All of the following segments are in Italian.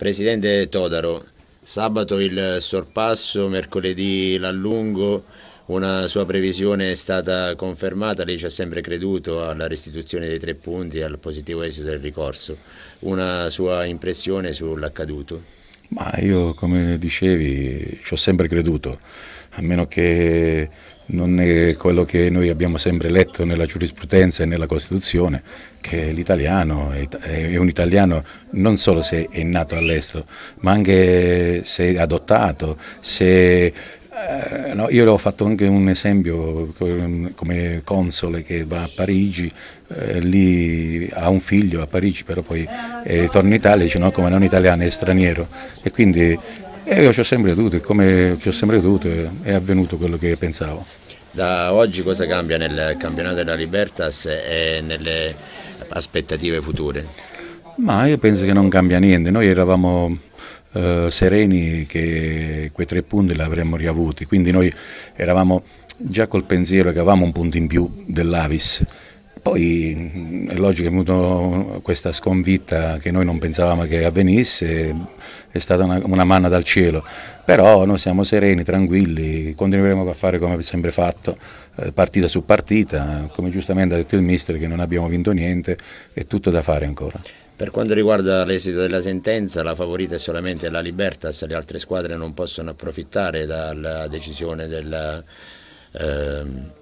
Presidente Todaro, sabato il sorpasso, mercoledì l'allungo, una sua previsione è stata confermata, lei ci ha sempre creduto alla restituzione dei tre punti e al positivo esito del ricorso. Una sua impressione sull'accaduto? Ma io, come dicevi, ci ho sempre creduto, a meno che non è quello che noi abbiamo sempre letto nella giurisprudenza e nella Costituzione, che l'italiano è un italiano non solo se è nato all'estero, ma anche se è adottato, se eh, no, io ho fatto anche un esempio come console che va a Parigi, eh, lì ha un figlio a Parigi, però poi eh, torna in Italia e dice no, come non italiano è straniero. E quindi eh, io ci ho sempre creduto e come ci ho sempre creduto eh, è avvenuto quello che pensavo. Da oggi cosa cambia nel campionato della Libertas e nelle aspettative future? Ma io penso che non cambia niente, noi eravamo eh, sereni che quei tre punti li avremmo riavuti, quindi noi eravamo già col pensiero che avevamo un punto in più dell'Avis poi è logico che è venuta questa sconfitta che noi non pensavamo che avvenisse, è stata una, una, manna dal cielo, però noi siamo sereni, tranquilli, continueremo a fare come sempre fatto, eh, partita su partita, come giustamente ha detto il mister che non abbiamo vinto niente, è tutto da fare ancora. Per quanto riguarda l'esito della sentenza, la favorita è solamente la Libertas, le altre squadre non possono approfittare dalla decisione del... Ehm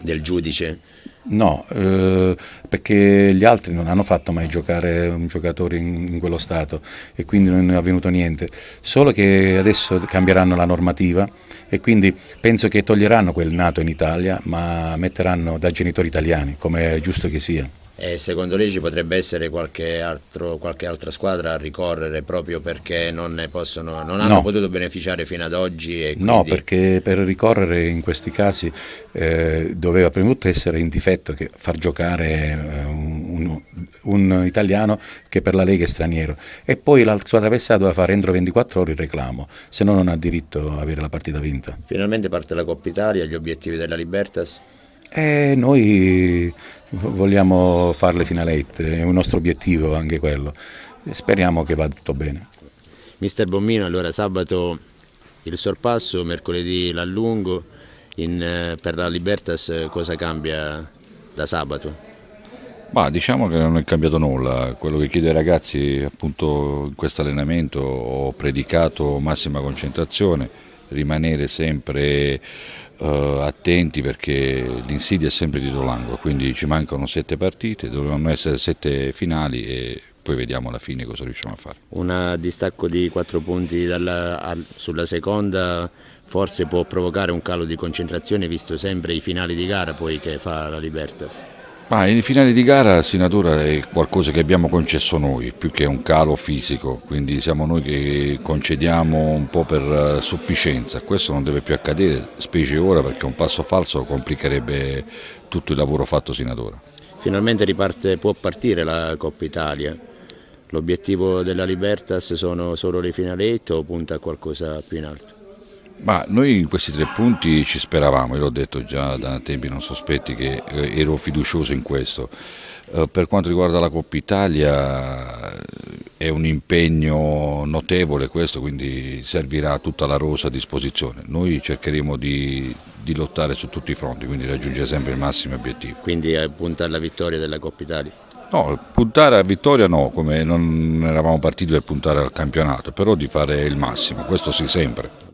del giudice? No, eh, perché gli altri non hanno fatto mai giocare un giocatore in, in, quello stato e quindi non è avvenuto niente, solo che adesso cambieranno la normativa e quindi penso che toglieranno quel nato in Italia ma metteranno da genitori italiani, come è giusto che sia. E secondo lei ci potrebbe essere qualche, altro, qualche, altra squadra a ricorrere proprio perché non, possono, non hanno no. potuto beneficiare fino ad oggi? Quindi... No, perché per ricorrere in questi casi eh, doveva prima di tutto essere in difetto che far giocare eh, un, un, italiano che per la Lega è straniero e poi la sua traversata doveva fare entro 24 ore il reclamo, se no non ha diritto a avere la partita vinta. Finalmente parte la Coppa Italia, gli obiettivi della Libertas? E noi vogliamo fare le finalette, è un nostro obiettivo anche quello. Speriamo che vada tutto bene. Mister Bommino, allora sabato il sorpasso, mercoledì l'allungo, in, eh, per la Libertas eh, cosa cambia da sabato? Ma diciamo che non è cambiato nulla, quello che chiedo ai ragazzi appunto in questo allenamento ho predicato massima concentrazione, rimanere sempre eh, attenti perché l'insidia è sempre dietro l'angolo, quindi ci mancano sette partite, dovevano essere sette finali e poi vediamo alla fine cosa riusciamo a fare. Un distacco di quattro punti dalla, al, sulla seconda forse può provocare un calo di concentrazione visto sempre i finali di gara poi che fa la Libertas. Ma in finale di gara la sinatura è qualcosa che abbiamo concesso noi, più che un calo fisico, quindi siamo noi che concediamo un po' per eh, sufficienza. Questo non deve più accadere, specie ora, perché un passo falso complicherebbe tutto il lavoro fatto sinadora. Finalmente riparte, può partire la Coppa Italia. L'obiettivo della Libertas sono solo le finaletto o punta a qualcosa più in alto? Ma noi in questi tre punti ci speravamo, io l'ho detto già da tempi non sospetti che eh, ero fiducioso in questo. Eh, per quanto riguarda la Coppa Italia eh, è un impegno notevole questo, quindi servirà tutta la rosa a disposizione. Noi cercheremo di, di lottare su tutti i fronti, quindi raggiungere sempre il massimo obiettivo. Quindi puntare alla vittoria della Coppa Italia? No, puntare a vittoria no, come non eravamo partiti per puntare al campionato, però di fare il massimo, questo sì sempre.